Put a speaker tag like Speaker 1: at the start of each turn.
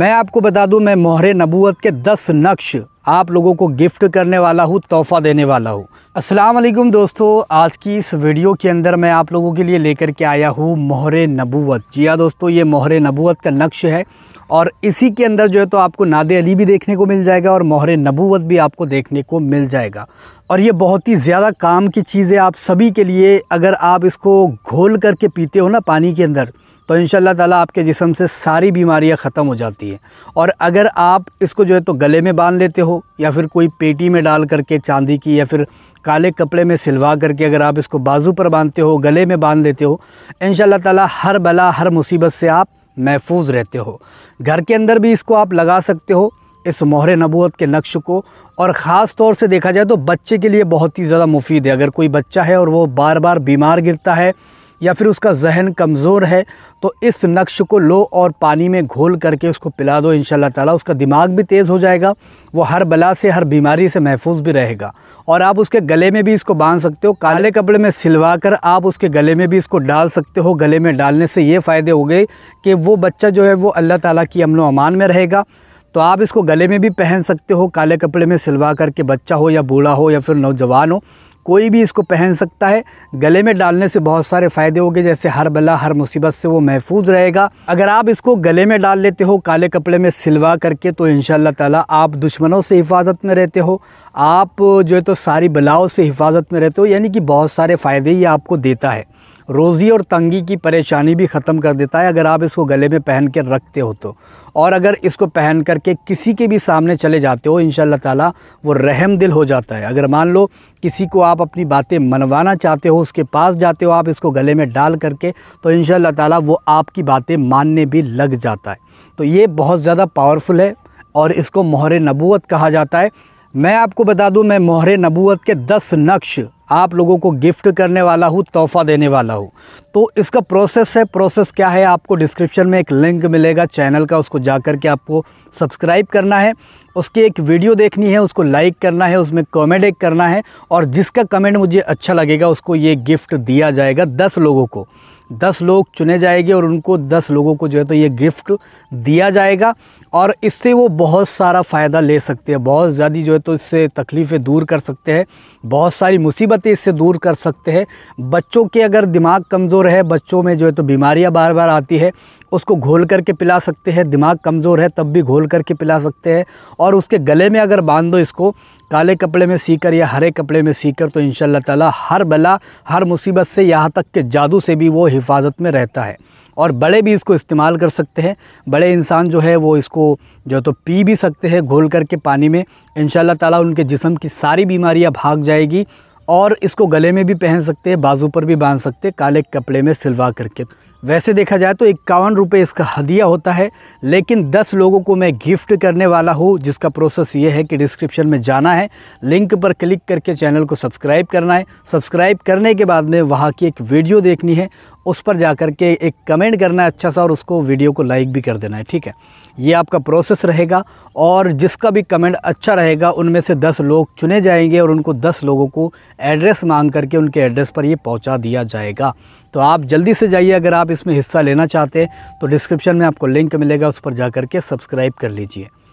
Speaker 1: मैं आपको बता दूं मैं मोहर नबूत के दस नक्श आप लोगों को गिफ्ट करने वाला हूँ तोहफ़ा देने वाला हूँ अस्सलाम वालेकुम दोस्तों आज की इस वीडियो के अंदर मैं आप लोगों के लिए लेकर के आया हूँ मोहर नबूत जी हाँ दोस्तों ये मोहर नबूत का नक्श है और इसी के अंदर जो है तो आपको नाद अली भी देखने को मिल जाएगा और मोहर नबूत भी आपको देखने को मिल जाएगा और ये बहुत ही ज़्यादा काम की चीज़ है आप सभी के लिए अगर आप इसको घोल करके पीते हो ना पानी के अंदर तो इन ताला आपके जिसम से सारी बीमारियाँ ख़त्म हो जाती हैं और अगर आप इसको जो है तो गले में बांध लेते हो या फिर कोई पेटी में डाल करके चांदी की या फिर काले कपड़े में सिलवा करके अगर आप इसको बाजू पर बांधते हो गले में बांध लेते हो इन ताला हर बला हर मुसीबत से आप महफूज रहते हो घर के अंदर भी इसको आप लगा सकते हो इस मोहर नबूत के नक्श को और ख़ास तौर से देखा जाए तो बच्चे के लिए बहुत ही ज़्यादा मुफीद है अगर कोई बच्चा है और वो बार बार बीमार गिरता है या फिर उसका जहन कमज़ोर है तो इस नक्श को लो और पानी में घोल करके उसको पिला दो इन ताला उसका दिमाग भी तेज़ हो जाएगा वो हर बला से हर बीमारी से महफूज भी रहेगा और आप उसके गले में भी इसको बांध सकते हो काले कपड़े में सिलवा कर आप उसके गले में भी इसको डाल सकते हो गले में डालने से ये फ़ायदे हो गए कि वो बच्चा जो है वो अल्लाह ताली की अमन अमान में रहेगा तो आप इसको गले में भी पहन सकते हो काले कपड़े में सिलवा करके बच्चा हो या बूढ़ा हो या फिर नौजवान हो कोई भी इसको पहन सकता है गले में डालने से बहुत सारे फ़ायदे हो गए जैसे हर बला हर मुसीबत से वो महफूज रहेगा अगर आप इसको गले में डाल लेते हो काले कपड़े में सिलवा करके तो इन ताला आप दुश्मनों से हिफाजत में रहते हो आप जो है तो सारी बलाओं से हिफाजत में रहते हो यानी कि बहुत सारे फ़ायदे ये आपको देता है रोज़ी और तंगी की परेशानी भी ख़त्म कर देता है अगर आप इसको गले में पहन कर रखते हो तो और अगर इसको पहन कर के किसी के भी सामने चले जाते हो इन ताला वो रहम दिल हो जाता है अगर मान लो किसी को आप अपनी बातें मनवाना चाहते हो उसके पास जाते हो आप इसको गले में डाल करके तो इन ताला वो आपकी बातें मानने भी लग जाता है तो ये बहुत ज़्यादा पावरफुल है और इसको मोहर नबूत कहा जाता है मैं आपको बता दूं मैं मोहर नबूत के दस नक्श आप लोगों को गिफ्ट करने वाला हूँ तोहफ़ा देने वाला हूँ तो इसका प्रोसेस है प्रोसेस क्या है आपको डिस्क्रिप्शन में एक लिंक मिलेगा चैनल का उसको जा कर के आपको सब्सक्राइब करना है उसकी एक वीडियो देखनी है उसको लाइक करना है उसमें कॉमेंट एक करना है और जिसका कमेंट मुझे अच्छा लगेगा उसको ये गिफ्ट दिया जाएगा दस लोगों को दस लोग चुने जाएंगे और उनको दस लोगों को जो है तो ये गिफ्ट दिया जाएगा और इससे वो बहुत सारा फ़ायदा ले सकते हैं बहुत ज़्यादा जो है तो इससे तकलीफ़ें दूर कर सकते हैं बहुत सारी मुसीबतें इससे दूर कर सकते हैं बच्चों के अगर दिमाग कमज़ोर है बच्चों में जो है तो बीमारियाँ बार बार आती है उसको घोल करके पिला सकते हैं दिमाग कमज़ोर है तब भी घोल करके पिला सकते हैं और उसके गले में अगर बांध दो इसको काले कपड़े में सीकर या हरे कपड़े में सीकर तो इन ताला हर बला हर मुसीबत से यहाँ तक के जादू से भी वो हिफाजत में रहता है और बड़े भी इसको इस्तेमाल कर सकते हैं बड़े इंसान जो है वो इसको जो तो पी भी सकते हैं घोल करके पानी में इन ताला उनके जिसम की सारी बीमारियाँ भाग जाएगी और इसको गले में भी पहन सकते हैं बाजू पर भी बांध सकते हैं काले कपड़े में सिलवा करके वैसे देखा जाए तो इक्यावन रुपये इसका हदिया होता है लेकिन 10 लोगों को मैं गिफ्ट करने वाला हूँ जिसका प्रोसेस ये है कि डिस्क्रिप्शन में जाना है लिंक पर क्लिक करके चैनल को सब्सक्राइब करना है सब्सक्राइब करने के बाद में वहाँ की एक वीडियो देखनी है उस पर जा कर के एक कमेंट करना है अच्छा सा और उसको वीडियो को लाइक भी कर देना है ठीक है ये आपका प्रोसेस रहेगा और जिसका भी कमेंट अच्छा रहेगा उनमें से दस लोग चुने जाएंगे और उनको दस लोगों को एड्रेस मांग करके उनके एड्रेस पर ये पहुँचा दिया जाएगा तो आप जल्दी से जाइए अगर आप इसमें हिस्सा लेना चाहते हैं तो डिस्क्रिप्शन में आपको लिंक मिलेगा उस पर जा के सब्सक्राइब कर लीजिए